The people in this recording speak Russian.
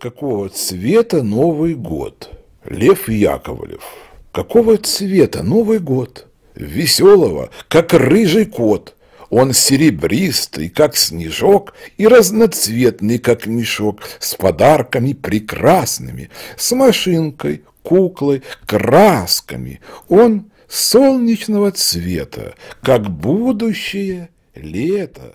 Какого цвета Новый год? Лев Яковлев. Какого цвета Новый год? Веселого, как рыжий кот. Он серебристый, как снежок, и разноцветный, как мешок, с подарками прекрасными, с машинкой, куклой, красками. Он солнечного цвета, как будущее лето.